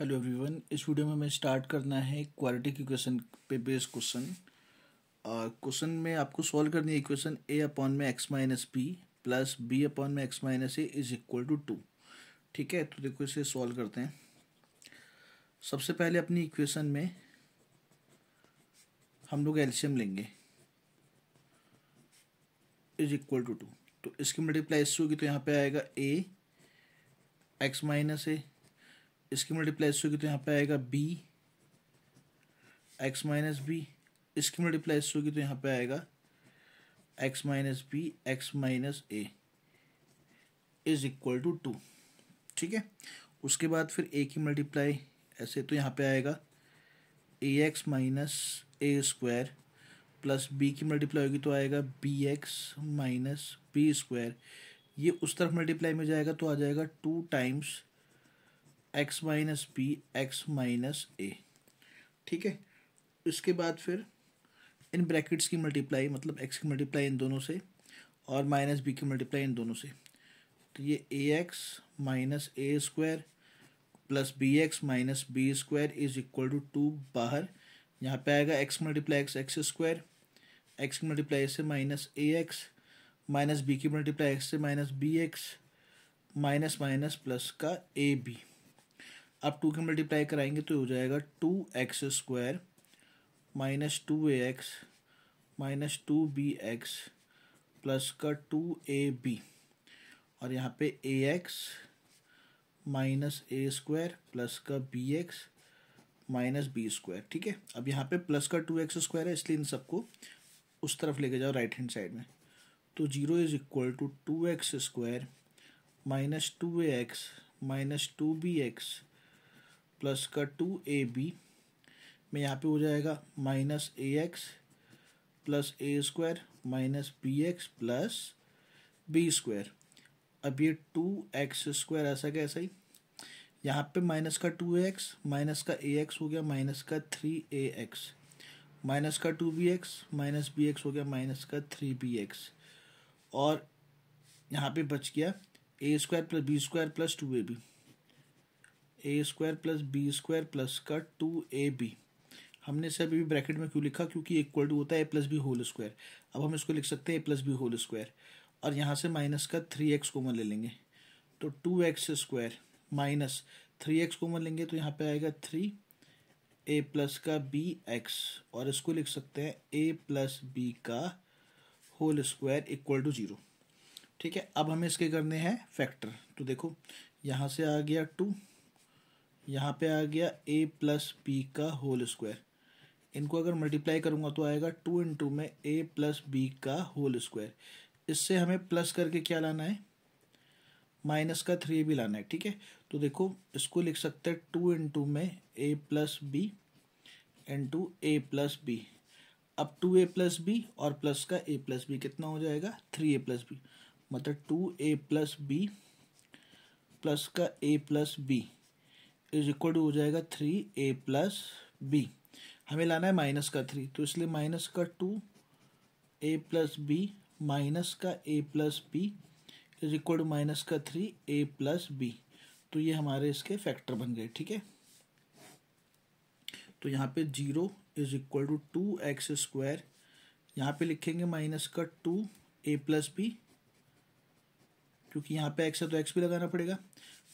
hello everyone इस video में हमें स्टार्ट करना है क्वालिटी के क्वेश्चन पे बेस क्वेश्चन और क्वेश्चन में आपको सॉल्व करनी है इक्वेशन ए अपॉन में X minus B plus B upon में X minus A is equal to two ठीक है तो देखो इसे सॉल्व करते हैं सबसे पहले अपनी इक्वेशन में हम लोग एल्शियम लेंगे इज इक्वल टू टू तो इसकी मल्टीप्लाई इससे होगी तो यहाँ पर आएगा ए एक्स माइनस ए इसकी मल्टीप्लाई मल्टीप्लाइस होगी तो यहाँ पे आएगा बी एक्स माइनस बी इसकी मल्टीप्लाई इस होगी तो यहाँ पे आएगा X minus B X minus A is equal to two ठीक है उसके बाद फिर ए की मल्टीप्लाई ऐसे तो यहाँ पे आएगा A X minus A square plus B की मल्टीप्लाई होगी तो आएगा B X minus B square ये उस तरफ मल्टीप्लाई में जाएगा तो आ जाएगा two times X minus B X minus A ठीक है इसके बाद फिर इन ब्रैकेट्स की मल्टीप्लाई मतलब एक्स की मल्टीप्लाई इन दोनों से और माइनस बी की मल्टीप्लाई इन दोनों से तो ये A X minus A square plus B X minus B square is equal to two बाहर यहाँ पे आएगा X multiply X X square X की मल्टीप्लाई से minus A X minus B की मल्टीप्लाई एक्स से minus B X minus minus plus का A B आप टू के मल्टीप्लाई कराएंगे तो हो जाएगा two X square minus two A X minus two B X plus का टू ए बी और यहाँ पे A X minus A square plus का B X minus B square ठीक है अब यहाँ पे प्लस का टू एक्स स्क्वायर है इसलिए इन सबको उस तरफ लेके जाओ राइट हैंड साइड में तो zero is equal to two X square minus two A X minus two B X plus का टू ए बी में यहाँ पे हो जाएगा minus A X plus A square minus B X plus B square अब ये to X square ऐसा कैसा ही यहाँ पे माइनस का टू एक्स माइनस का ए एक्स हो गया माइनस का थ्री ए एक्स माइनस का two B X minus B X हो गया माइनस का थ्री बी एक्स और यहाँ पे बच गया A square plus B square plus two A B A square plus B square plus का टू ए बी हमने इसे अभी भी ब्रैकेट में क्यों लिखा क्योंकि इक्वल टू होता है A plus B whole square अब हम इसको लिख सकते हैं A plus B whole square और यहाँ से माइनस का थ्री एक्स कोमन ले लेंगे तो two X square minus three X common लेंगे तो यहाँ पे आएगा थ्री ए प्लस का बी एक्स और इसको लिख सकते हैं ए प्लस बी का whole square equal to zero ठीक है अब हमें इसके करने हैं फैक्टर तो देखो यहाँ से आ गया टू यहाँ पे आ गया ए प्लस बी का होल स्क्वायर इनको अगर मल्टीप्लाई करूँगा तो आएगा टू इंटू में ए प्लस बी का होल स्क्वायर इससे हमें प्लस करके क्या लाना है माइनस का थ्री भी लाना है ठीक है तो देखो इसको लिख सकते हैं टू इंटू में A plus B into A plus B अब टू ए प्लस बी और प्लस का ए प्लस बी कितना हो जाएगा थ्री ए प्लस बी मतलब two A plus B plus का A plus B is equal to हो जाएगा थ्री ए प्लस बी हमें लाना है माइनस का थ्री तो इसलिए माइनस का two A plus B minus का A plus B is equal to minus का थ्री ए प्लस बी तो ये हमारे इसके फैक्टर बन गए ठीक है तो यहाँ पे zero is equal to two X square यहाँ पे लिखेंगे माइनस का टू ए प्लस बी क्योंकि यहाँ पे एक्स है तो एक्स भी लगाना पड़ेगा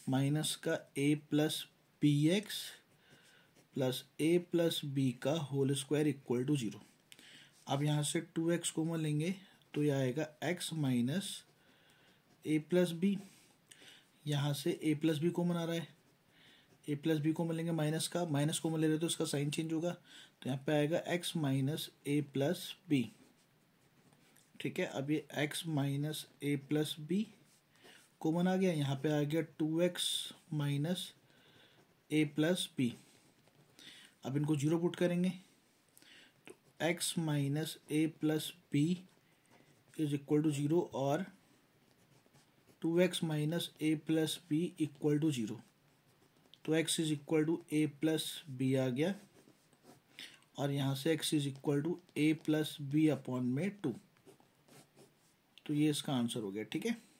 माइनस का A plus P X plus A plus B का whole square equal to zero अब यहाँ से टू एक्स को लेंगे तो यह आएगा X minus A plus B यहाँ से ए प्लस बी कॉमन आ रहा है ए प्लस बी कॉमन लेंगे माइनस का माइनस कॉमन ले रहे तो इसका साइन चेंज होगा तो यहाँ पे आएगा X minus A plus B ठीक है अब ये X minus A plus B common आ गया यहाँ पे आ गया two X minus A plus B अब इनको जीरो पुट करेंगे तो X minus A plus B is equal to zero और two X minus A plus B equal to zero तो X is equal to A plus B आ गया और यहाँ से x is equal to A plus B upon में two तो ये इसका आंसर हो गया ठीक है